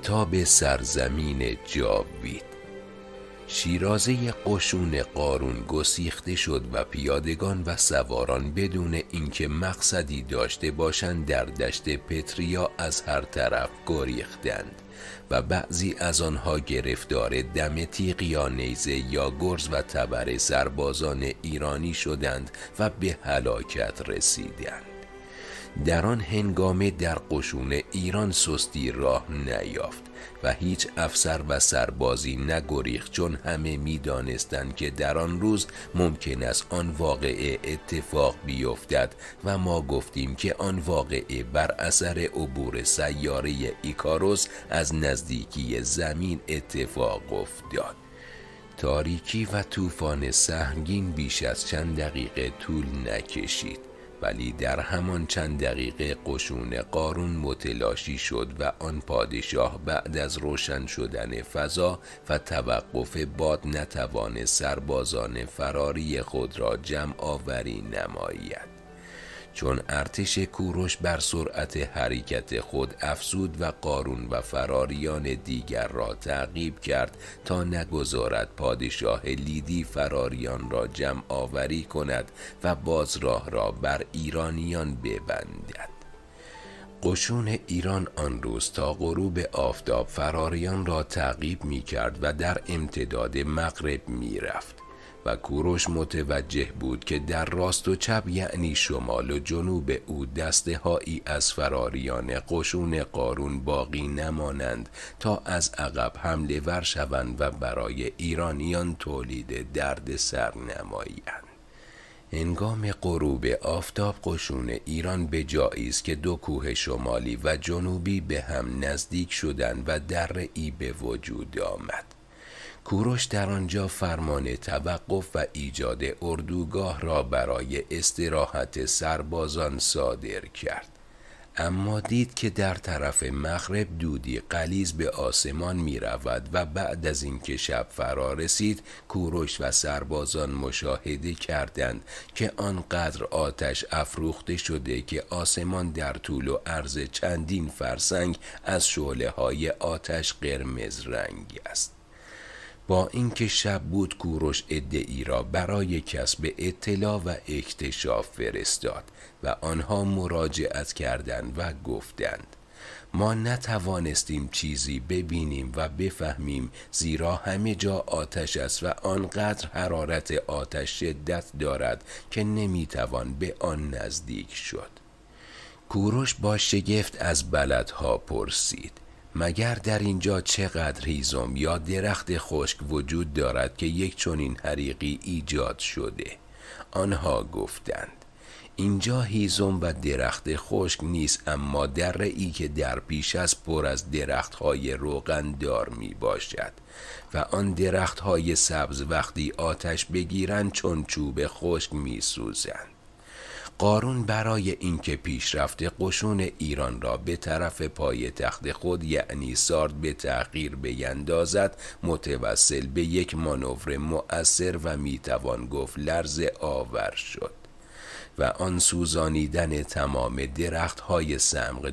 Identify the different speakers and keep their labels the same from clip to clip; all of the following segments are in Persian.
Speaker 1: کتاب سرزمین جاوید شیرازه قشون قارون گسیخته شد و پیادگان و سواران بدون اینکه مقصدی داشته باشند در دشت پتریا از هر طرف گریختند و بعضی از آنها گرفتار دم تیغ یا نیزه یا گرز و تبر سربازان ایرانی شدند و به هلاکت رسیدند در آن هنگامه در قشون ایران سستی راه نیافت و هیچ افسر و سربازی نگریخ چون همه میدانستند که در آن روز ممکن است آن واقعه اتفاق بیفتد و ما گفتیم که آن واقعه بر اثر عبور سیاره ایکاروس از نزدیکی زمین اتفاق افتاد تاریکی و طوفان سهمگین بیش از چند دقیقه طول نکشید ولی در همان چند دقیقه قشون قارون متلاشی شد و آن پادشاه بعد از روشن شدن فضا و توقف باد نتوان سربازان فراری خود را جمع آوری نماید چون ارتش کوروش بر سرعت حرکت خود افزود و قارون و فراریان دیگر را تعقیب کرد تا نگذارد پادشاه لیدی فراریان را جمع آوری کند و باز راه را بر ایرانیان ببندد قشون ایران آن روز تا غروب آفتاب فراریان را تعقیب می کرد و در امتداد مغرب می رفت. و کوروش متوجه بود که در راست و چپ یعنی شمال و جنوب او دسته هایی از فراریان قشون قارون باقی نمانند تا از عقب حمله ور شوند و برای ایرانیان تولید درد سر نمایند هنگام غروب آفتاب قشون ایران به جایی است که دو کوه شمالی و جنوبی به هم نزدیک شدند و در ای به وجود آمد کوروش در آنجا فرمان توقف و ایجاد اردوگاه را برای استراحت سربازان صادر کرد اما دید که در طرف مغرب دودی قلیز به آسمان می رود و بعد از اینکه شب فرا رسید کوروش و سربازان مشاهده کردند که آنقدر آتش افروخته شده که آسمان در طول و عرض چندین فرسنگ از شعله های آتش قرمز رنگ است با اینکه شب بود کوروش ادعی را برای کسب اطلاع و اکتشاف فرستاد و آنها مراجعت کردند و گفتند ما نتوانستیم چیزی ببینیم و بفهمیم زیرا همه جا آتش است و آنقدر حرارت آتش شدت دارد که نمیتوان به آن نزدیک شد کوروش با شگفت از بلدها پرسید مگر در اینجا چقدر هیزم یا درخت خشک وجود دارد که یک چنین حریقی ایجاد شده آنها گفتند اینجا هیزم و درخت خشک نیست اما در ای که در پیش از پر از درخت های روغن دار می باشد و آن درخت های سبز وقتی آتش بگیرند چون چوب خشک می سوزند قارون برای اینکه پیشرفت قشون ایران را به طرف پای تخت خود یعنی سارد به تغییر بیندازد متوسل به یک مانور مؤثر و میتوان گفت لرز آور شد و آن سوزانیدن تمام درخت های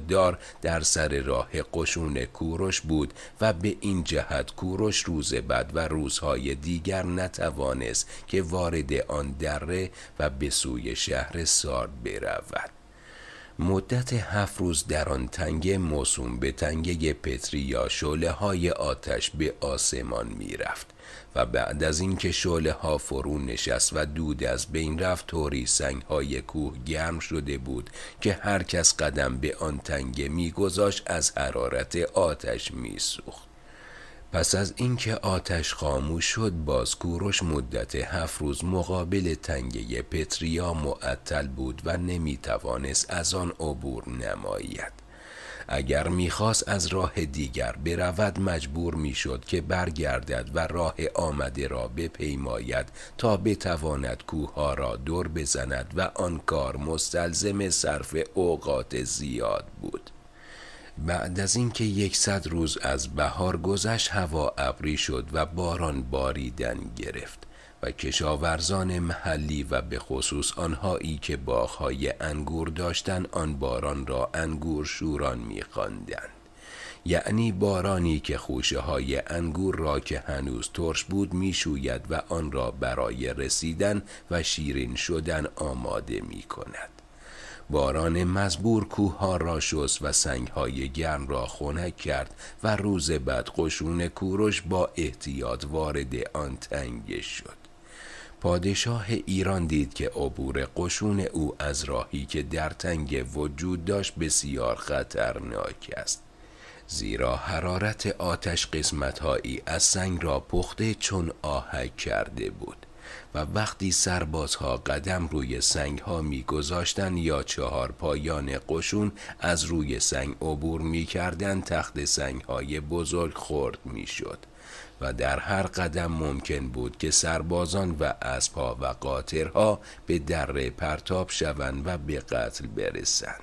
Speaker 1: دار در سر راه قشون کورش بود و به این جهت کورش روز بعد و روزهای دیگر نتوانست که وارد آن دره و به سوی شهر سارد برود مدت هفت روز در آن تنگه موسوم به تنگه پتری یا شعله های آتش به آسمان می رفت و بعد از اینکه شعله ها فرو نشست و دود از بین رفت طوری سنگ های کوه گرم شده بود که هر کس قدم به آن تنگه میگذاشت از حرارت آتش میسوخت پس از اینکه آتش خاموش شد باز کوروش مدت هفت روز مقابل تنگه پتریا معطل بود و توانست از آن عبور نماید اگر میخواست از راه دیگر برود مجبور میشد که برگردد و راه آمده را بپیماید تا بتواند کوه ها را دور بزند و آن کار مستلزم صرف اوقات زیاد بود بعد از اینکه یکصد روز از بهار گذشت هوا ابری شد و باران باریدن گرفت و کشاورزان محلی و به خصوص آنهایی که باغهای انگور داشتن آن باران را انگور شوران میخواندند یعنی بارانی که خوشه های انگور را که هنوز ترش بود شوید و آن را برای رسیدن و شیرین شدن آماده می کند. باران مزبور کوه ها را شست و سنگ های گرم را خنک کرد و روز بعد قشون کورش با احتیاط وارد آن تنگه شد. پادشاه ایران دید که عبور قشون او از راهی که در تنگ وجود داشت بسیار خطرناک است زیرا حرارت آتش قسمتهایی از سنگ را پخته چون آهک کرده بود و وقتی سربازها قدم روی سنگ ها می گذاشتن یا چهار پایان قشون از روی سنگ عبور می کردن تخت سنگ های بزرگ خورد می شد. و در هر قدم ممکن بود که سربازان و اسبا و قاطرها به دره پرتاب شوند و به قتل برسند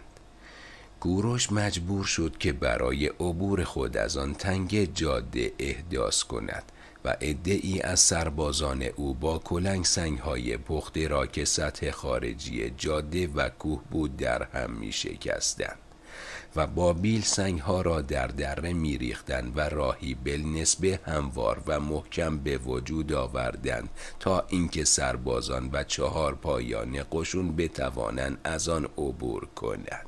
Speaker 1: کوروش مجبور شد که برای عبور خود از آن تنگ جاده احداث کند و ای از سربازان او با کلنگ های پخته را که سطح خارجی جاده و کوه بود در هم می شکستند. و با بیل سنگ ها را در دره می ریختن و راهی بالنسبه هموار و محکم به وجود آوردند تا اینکه سربازان و چهار پایان قشون بتوانند از آن عبور کنند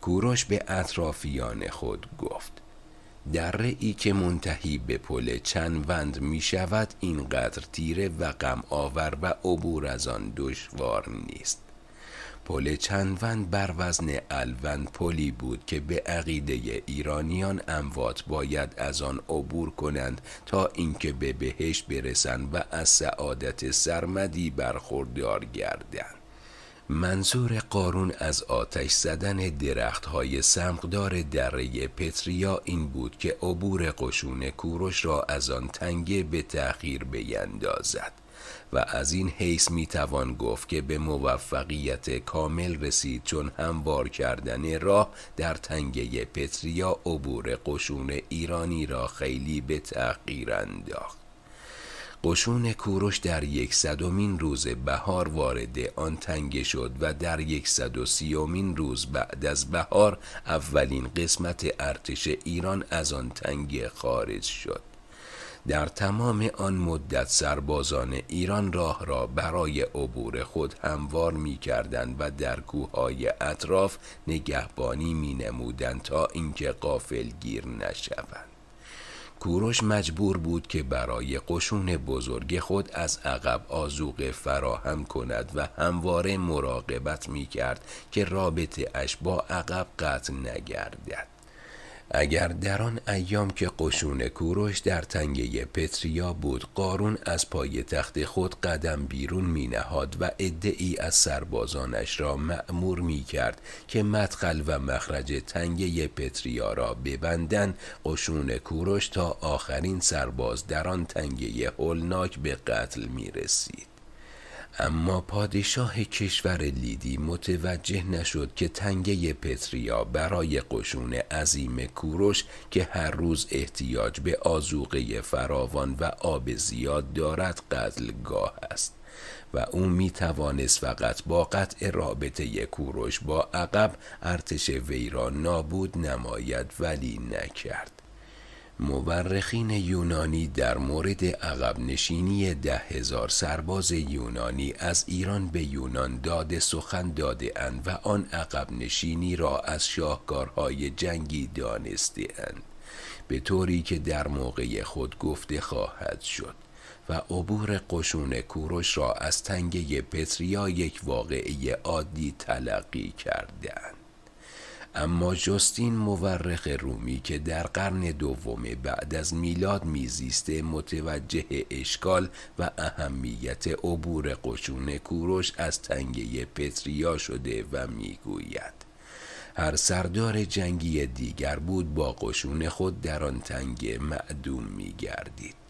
Speaker 1: کوروش به اطرافیان خود گفت دره ای که منتهی به پل وند می شود اینقدر تیره و غم آور و عبور از آن دشوار نیست پل چندوند بر وزن الوند پلی بود که به عقیده ایرانیان اموات باید از آن عبور کنند تا اینکه به بهشت برسند و از سعادت سرمدی برخوردار گردند منظور قارون از آتش زدن درخت های سمقدار دره پتریا این بود که عبور قشون کوروش را از آن تنگه به تأخیر بیندازد و از این حیث می توان گفت که به موفقیت کامل رسید چون هموار کردن راه در تنگه پتریا عبور قشون ایرانی را خیلی به تغییر انداخت قشون کوروش در یکصدمین روز بهار وارد آن تنگه شد و در صد و سیومین روز بعد از بهار اولین قسمت ارتش ایران از آن تنگه خارج شد در تمام آن مدت سربازان ایران راه را برای عبور خود هموار می کردند و در کوههای اطراف نگهبانی می نمودن تا اینکه قافل گیر نشوند. کوروش مجبور بود که برای قشون بزرگ خود از عقب آزوق فراهم کند و همواره مراقبت می کرد که رابطه اش با عقب قطع نگردد. اگر در آن ایام که قشون کوروش در تنگه پتریا بود قارون از پای تخت خود قدم بیرون می نهاد و ادعی از سربازانش را مأمور می کرد که مدخل و مخرج تنگه پتریا را ببندن قشون کوروش تا آخرین سرباز در آن تنگه هولناک به قتل می رسید. اما پادشاه کشور لیدی متوجه نشد که تنگه پتریا برای قشون عظیم کوروش که هر روز احتیاج به آزوقه فراوان و آب زیاد دارد قتلگاه است و او می توانست فقط با قطع رابطه کوروش با عقب ارتش ویران نابود نماید ولی نکرد مورخین یونانی در مورد عقب نشینی ده هزار سرباز یونانی از ایران به یونان داده سخن داده اند و آن عقب نشینی را از شاهکارهای جنگی دانسته به طوری که در موقع خود گفته خواهد شد و عبور قشون کوروش را از تنگه پتریا یک واقعه عادی تلقی کردند. اما جستین مورخ رومی که در قرن دوم بعد از میلاد میزیسته متوجه اشکال و اهمیت عبور قشون کوروش از تنگه پتریا شده و میگوید هر سردار جنگی دیگر بود با قشون خود در آن تنگه معدوم میگردید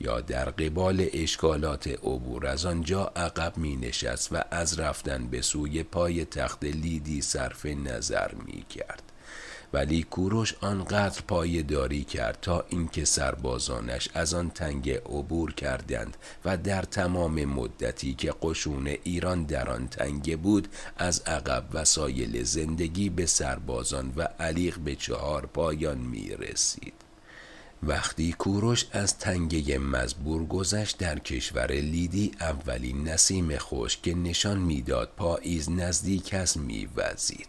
Speaker 1: یا در قبال اشکالات عبور از آنجا عقب می نشست و از رفتن به سوی پای تخت لیدی صرف نظر می کرد. ولی کوروش آنقدر پای داری کرد تا اینکه سربازانش از آن تنگ عبور کردند و در تمام مدتی که قشون ایران در آن تنگ بود از عقب وسایل زندگی به سربازان و علیق به چهار پایان می رسید. وقتی کوروش از تنگه مزبور گذشت در کشور لیدی اولین نسیم خوش که نشان میداد پاییز نزدیک است میوزید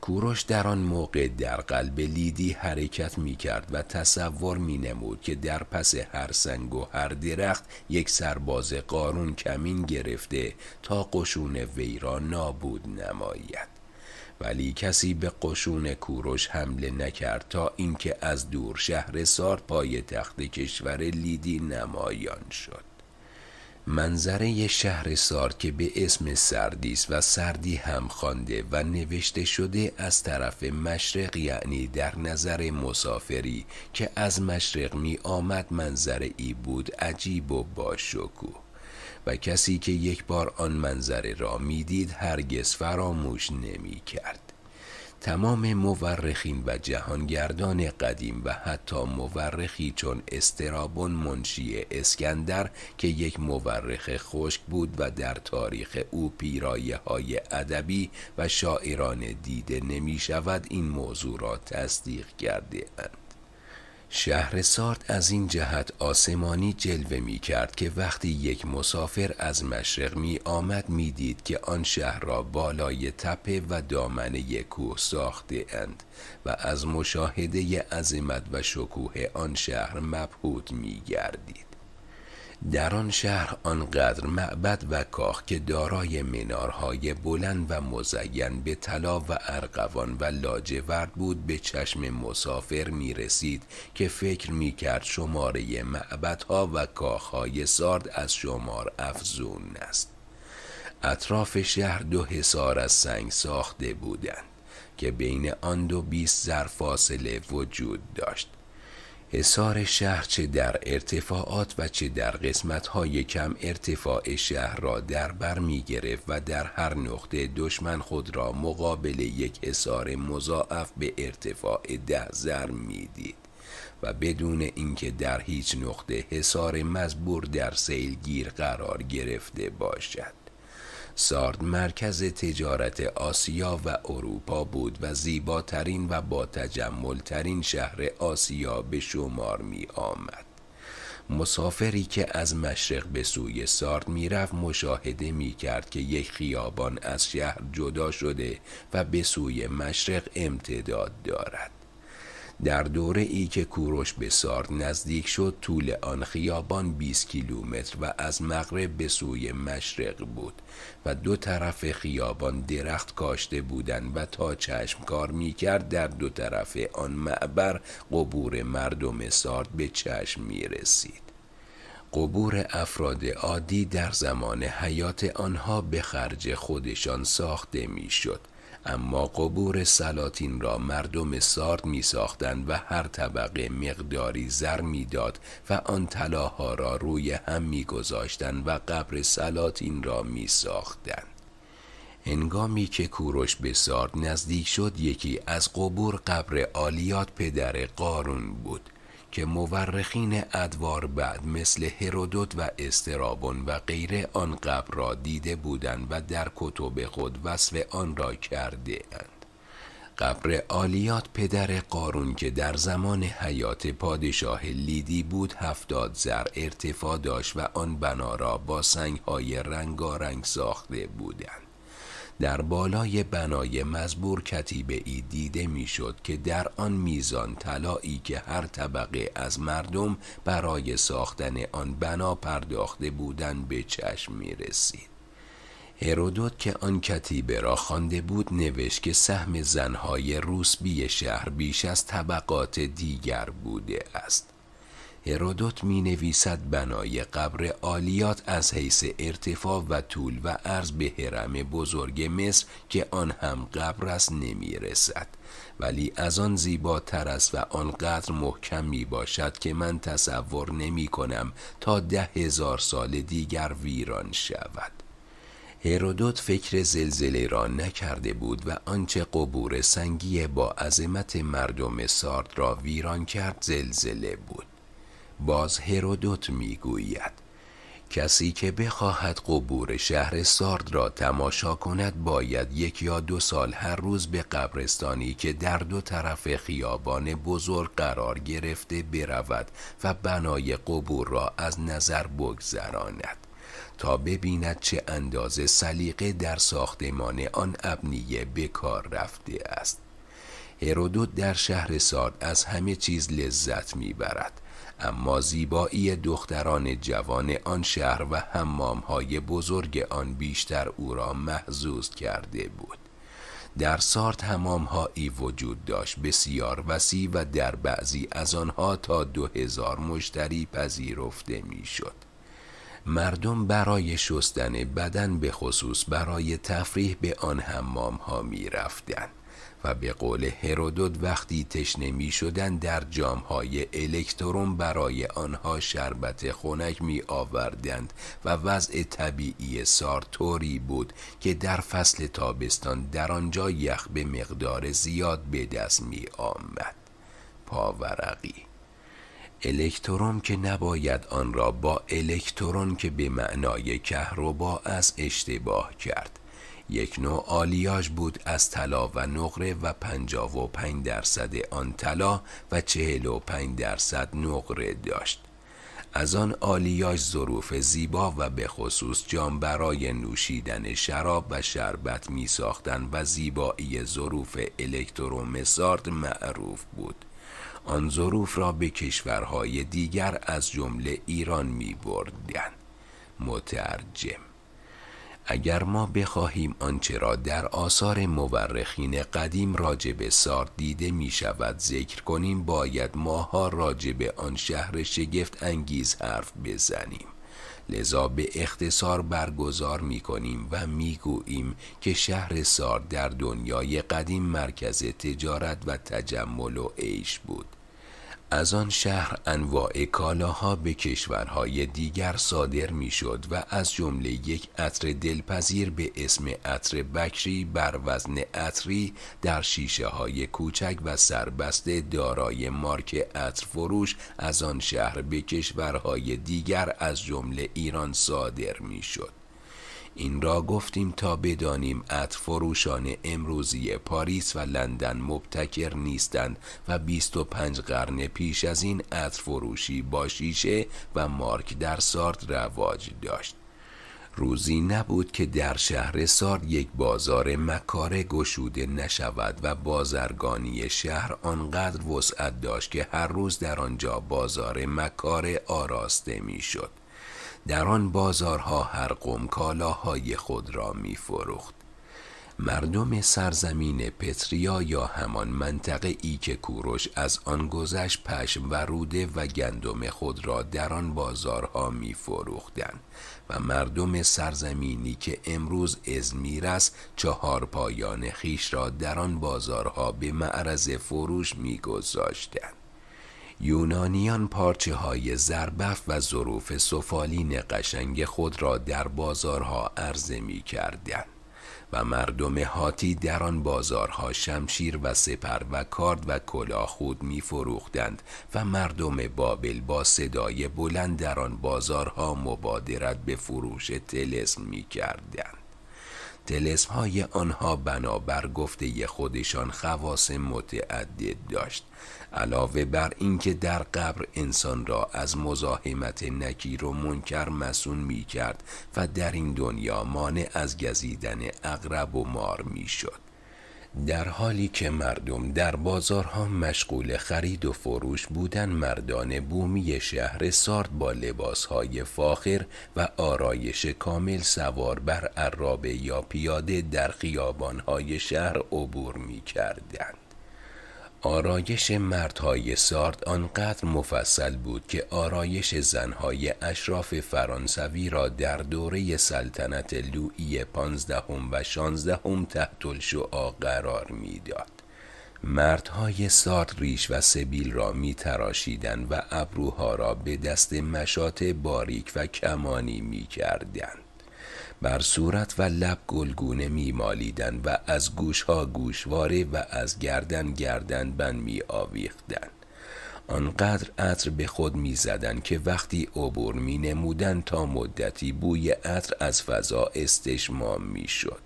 Speaker 1: کوروش در آن موقع در قلب لیدی حرکت می کرد و تصور می نمود که در پس هر سنگ و هر درخت یک سرباز قارون کمین گرفته تا قشون وی را نابود نماید ولی کسی به قشون کوروش حمله نکرد تا اینکه از دور شهر سار پای تخت کشور لیدی نمایان شد منظره شهر سار که به اسم سردیس و سردی هم خوانده و نوشته شده از طرف مشرق یعنی در نظر مسافری که از مشرق می آمد منظره ای بود عجیب و باشکوه و کسی که یک بار آن منظره را میدید هرگز فراموش نمی کرد. تمام مورخین و جهانگردان قدیم و حتی مورخی چون استرابون منشی اسکندر که یک مورخ خشک بود و در تاریخ او پیرایه های ادبی و شاعران دیده نمی این موضوع را تصدیق کرده اند. شهر سارت از این جهت آسمانی جلوه می کرد که وقتی یک مسافر از مشرق می آمد می دید که آن شهر را بالای تپه و دامنه کوه ساخته اند و از مشاهده عظمت و شکوه آن شهر مبهوت می گردید. در آن شهر آنقدر معبد و کاخ که دارای منارهای بلند و مزین به طلا و ارغوان و لاجورد بود به چشم مسافر می رسید که فکر می کرد شماره معبدها و کاخهای سارد از شمار افزون است اطراف شهر دو حصار از سنگ ساخته بودند که بین آن دو بیست زر فاصله وجود داشت حصار شهر چه در ارتفاعات و چه در قسمتهای کم ارتفاع شهر را در بر می گرفت و در هر نقطه دشمن خود را مقابل یک حصار مضاعف به ارتفاع ده زر می دید. و بدون اینکه در هیچ نقطه حصار مزبور در سیلگیر قرار گرفته باشد سارد مرکز تجارت آسیا و اروپا بود و زیباترین و با تجملترین شهر آسیا به شمار می آمد. مسافری که از مشرق به سوی سارد میرفت مشاهده می کرد که یک خیابان از شهر جدا شده و به سوی مشرق امتداد دارد در دوره ای که کوروش به سارد نزدیک شد طول آن خیابان 20 کیلومتر و از مغرب به سوی مشرق بود و دو طرف خیابان درخت کاشته بودند و تا چشم کار می کرد در دو طرف آن معبر قبور مردم سارد به چشم می رسید. قبور افراد عادی در زمان حیات آنها به خرج خودشان ساخته میشد اما قبور سلاطین را مردم سارد می ساختند و هر طبقه مقداری زر می داد و آن طلاها را روی هم می و قبر سلاطین را می ساختن. هنگامی که کوروش به سارد نزدیک شد یکی از قبور قبر آلیات پدر قارون بود که مورخین ادوار بعد مثل هرودوت و استرابون و غیره آن قبر را دیده بودند و در کتب خود وصف آن را کرده اند. قبر آلیات پدر قارون که در زمان حیات پادشاه لیدی بود هفتاد زر ارتفاع داشت و آن بنا را با سنگهای رنگارنگ ساخته بودند. در بالای بنای مزبور کتیبه ای دیده میشد که در آن میزان طلایی که هر طبقه از مردم برای ساختن آن بنا پرداخته بودند به چشم می رسید. هرودوت که آن کتیبه را خوانده بود نوشت که سهم زنهای روسبی شهر بیش از طبقات دیگر بوده است هرودوت می نویسد بنای قبر آلیات از حیث ارتفاع و طول و عرض به حرم بزرگ مصر که آن هم قبر است نمی رسد ولی از آن زیباتر است و آنقدر محکم می باشد که من تصور نمی کنم تا ده هزار سال دیگر ویران شود هرودوت فکر زلزله را نکرده بود و آنچه قبور سنگی با عظمت مردم سارد را ویران کرد زلزله بود باز هرودوت میگوید کسی که بخواهد قبور شهر سارد را تماشا کند باید یک یا دو سال هر روز به قبرستانی که در دو طرف خیابان بزرگ قرار گرفته برود و بنای قبور را از نظر بگذراند تا ببیند چه اندازه سلیقه در ساختمان آن ابنیه به کار رفته است هرودوت در شهر سارد از همه چیز لذت میبرد اما زیبایی دختران جوان آن شهر و های بزرگ آن بیشتر او را محزوز کرده بود در سارت هایی وجود داشت بسیار وسیع و در بعضی از آنها تا دو هزار مشتری پذیرفته میشد. مردم برای شستن بدن به خصوص برای تفریح به آن حمام ها می رفتند و به قول هرودوت وقتی تشنه می شدن در جامهای الکترون برای آنها شربت خنک می آوردند و وضع طبیعی سارتوری بود که در فصل تابستان در آنجا یخ به مقدار زیاد به دست می آمد پاورقی الکتروم که نباید آن را با الکترون که به معنای کهربا از اشتباه کرد یک نوع آلیاژ بود از طلا و نقره و 55 درصد آن طلا و 45 درصد نقره داشت از آن آلیاژ ظروف زیبا و به خصوص جام برای نوشیدن شراب و شربت می ساختن و زیبایی ظروف الکترومسارد معروف بود آن ظروف را به کشورهای دیگر از جمله ایران می بردن. مترجم اگر ما بخواهیم آنچه را در آثار مورخین قدیم راجب سارد دیده می شود ذکر کنیم باید ماها راجب آن شهر شگفت انگیز حرف بزنیم لذا به اختصار برگزار می کنیم و می گوییم که شهر سارد در دنیای قدیم مرکز تجارت و تجمل و عیش بود از آن شهر انواع کالاها به کشورهای دیگر صادر میشد و از جمله یک عطر دلپذیر به اسم عطر بکری بر وزن عطری در شیشه های کوچک و سربسته دارای مارک عطر فروش از آن شهر به کشورهای دیگر از جمله ایران صادر میشد. این را گفتیم تا بدانیم فروشان امروزی پاریس و لندن مبتکر نیستند و 25 قرن پیش از این فروشی با شیشه و مارک در سارت رواج داشت روزی نبود که در شهر سارد یک بازار مکاره گشوده نشود و بازرگانی شهر آنقدر وسعت داشت که هر روز در آنجا بازار مکاره آراسته میشد. در آن بازارها هر قوم کالاهای خود را می فروخت. مردم سرزمین پتریا یا همان منطقه ای که کوروش از آن گذشت پشم و روده و گندم خود را در آن بازارها می و مردم سرزمینی که امروز ازمیر است چهار پایان خیش را در آن بازارها به معرض فروش می یونانیان پارچه های زربف و ظروف سفالین قشنگ خود را در بازارها عرضه می کردند و مردم هاتی در آن بازارها شمشیر و سپر و کارد و کلاه خود می فروختند و مردم بابل با صدای بلند در آن بازارها مبادرت به فروش تلسم می کردند. تلسمهای های آنها بنابر گفته خودشان خواص متعدد داشت علاوه بر اینکه در قبر انسان را از مزاحمت نکیر و منکر مسون می کرد و در این دنیا مانع از گزیدن اقرب و مار می شد در حالی که مردم در بازارها مشغول خرید و فروش بودن مردان بومی شهر سارد با لباسهای فاخر و آرایش کامل سوار بر عرابه یا پیاده در خیابانهای شهر عبور می کردند. آرایش مردهای سارد آنقدر مفصل بود که آرایش زنهای اشراف فرانسوی را در دوره سلطنت لوئی پانزدهم و شانزدهم تحت الشعا قرار میداد. مردهای سارد ریش و سبیل را می و ابروها را به دست مشات باریک و کمانی می کردن. بر صورت و لب گلگونه مالیدن و از گوشها گوشواره و از گردن گردن بند می آویختن. آنقدر عطر به خود زدن که وقتی عبور می نمودن تا مدتی بوی عطر از فضا استشمام میشد.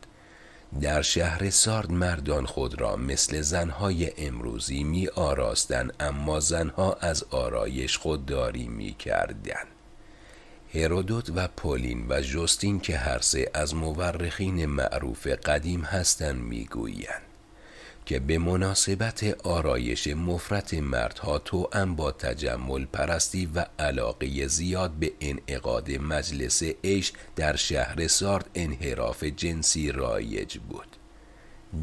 Speaker 1: در شهر سارد مردان خود را مثل زنهای امروزی می آراستن اما زنها از آرایش خودداری می کردن. هرودوت و پولین و جستین که هر سه از مورخین معروف قدیم هستند میگویند که به مناسبت آرایش مفرت مردها توأم با تجمل پرستی و علاقه زیاد به انعقاد مجلس عیش در شهر سارد انحراف جنسی رایج بود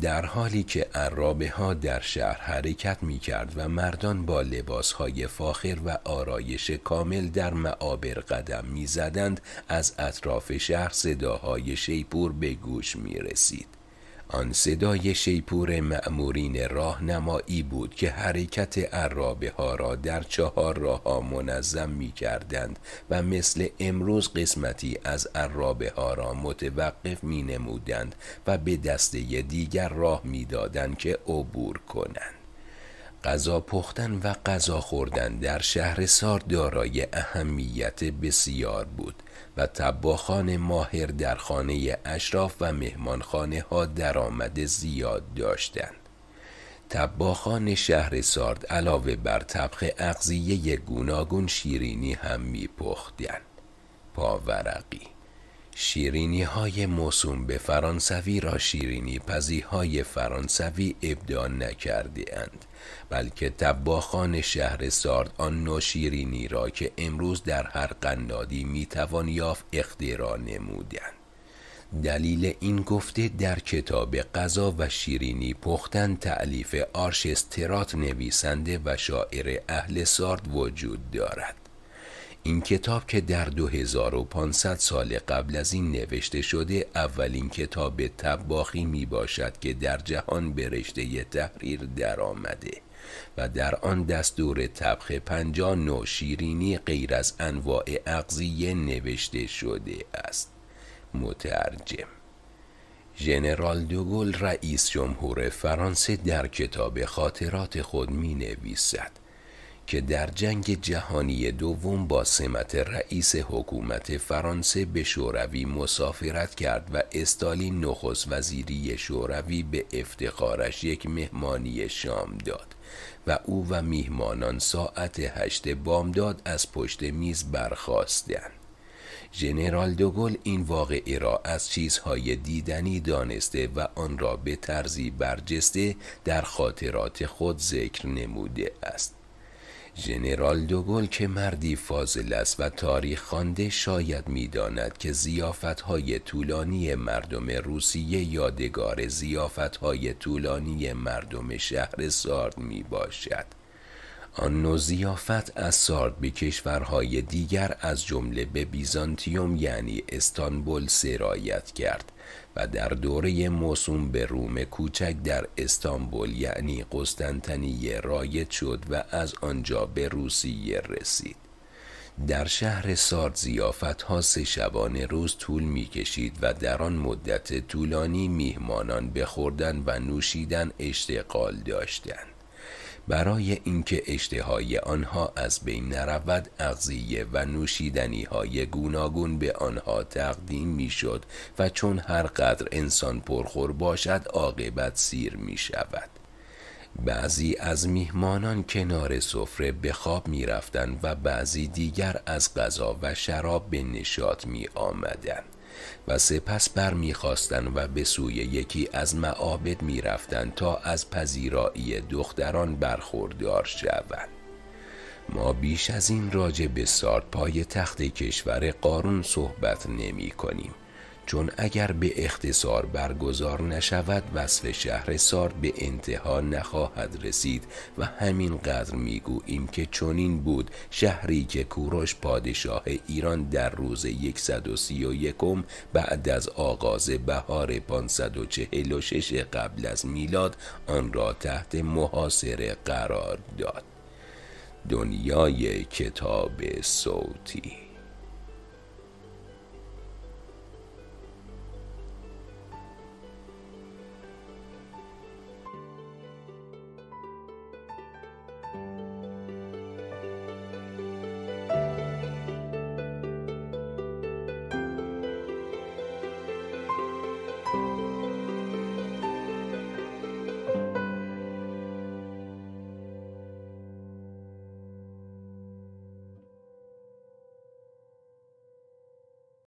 Speaker 1: در حالی که عرابه ها در شهر حرکت می کرد و مردان با لباس های فاخر و آرایش کامل در معابر قدم می زدند از اطراف شهر صداهای شیپور به گوش می رسید. آن صدای شیپور معمورین راهنمایی بود که حرکت عرابه ها را در چهار راه ها منظم می کردند و مثل امروز قسمتی از عرابه ها را متوقف می نمودند و به دسته دیگر راه می دادند که عبور کنند. غذا پختن و غذا خوردن در سارد دارای اهمیت بسیار بود و تباخان ماهر در خانه اشراف و مهمانخانه ها درآمد زیاد داشتند تباخان شهر سارد علاوه بر طبخ اغذیه گوناگون شیرینی هم میپختند پاورقی شیرینی های موسوم به فرانسوی را شیرینی پزی های فرانسوی ابدا نکرده اند بلکه تباخان شهر سارد آن نوشیرینی را که امروز در هر قنادی میتوان یافت اختراع نمودند دلیل این گفته در کتاب قضا و شیرینی پختن تعلیف آرشسترات نویسنده و شاعر اهل سارد وجود دارد این کتاب که در 2500 سال قبل از این نوشته شده اولین کتاب تباخی می باشد که در جهان به رشته تحریر درآمده و در آن دستور تبخ پنجا نو شیرینی غیر از انواع اغذیه نوشته شده است مترجم ژنرال دوگل رئیس جمهور فرانسه در کتاب خاطرات خود می نویسد که در جنگ جهانی دوم با سمت رئیس حکومت فرانسه به شوروی مسافرت کرد و استالین نخست وزیری شوروی به افتخارش یک مهمانی شام داد و او و میهمانان ساعت هشت بامداد از پشت میز برخواستند. ژنرال دوگل این واقعه را از چیزهای دیدنی دانسته و آن را به طرزی برجسته در خاطرات خود ذکر نموده است ژنرال دوگل که مردی فاضل است و تاریخ خوانده شاید میداند که های طولانی مردم روسیه یادگار های طولانی مردم شهر سارد می باشد آن نو زیافت از سارد به کشورهای دیگر از جمله به بیزانتیوم یعنی استانبول سرایت کرد و در دوره موسوم به روم کوچک در استانبول یعنی قسطنطنیه رایت شد و از آنجا به روسیه رسید در شهر سارد زیافت ها سه شبانه روز طول می کشید و در آن مدت طولانی میهمانان به خوردن و نوشیدن اشتغال داشتند برای اینکه اشتهای آنها از بین نرود اغذیه و نوشیدنی های گوناگون به آنها تقدیم میشد و چون هر قدر انسان پرخور باشد عاقبت سیر می شود بعضی از میهمانان کنار سفره به خواب می و بعضی دیگر از غذا و شراب به نشاط می آمدن. و سپس بر برمیخواستند و به سوی یکی از معابد میرفتند تا از پذیرایی دختران برخوردار شوند ما بیش از این راجع به پای تخت کشور قارون صحبت نمی کنیم چون اگر به اختصار برگزار نشود شهر شهرسار به انتها نخواهد رسید و همین قدر میگوییم که چنین بود شهری که کوروش پادشاه ایران در روز 131 بعد از آغاز بهار 546 قبل از میلاد آن را تحت محاصره قرار داد دنیای کتاب صوتی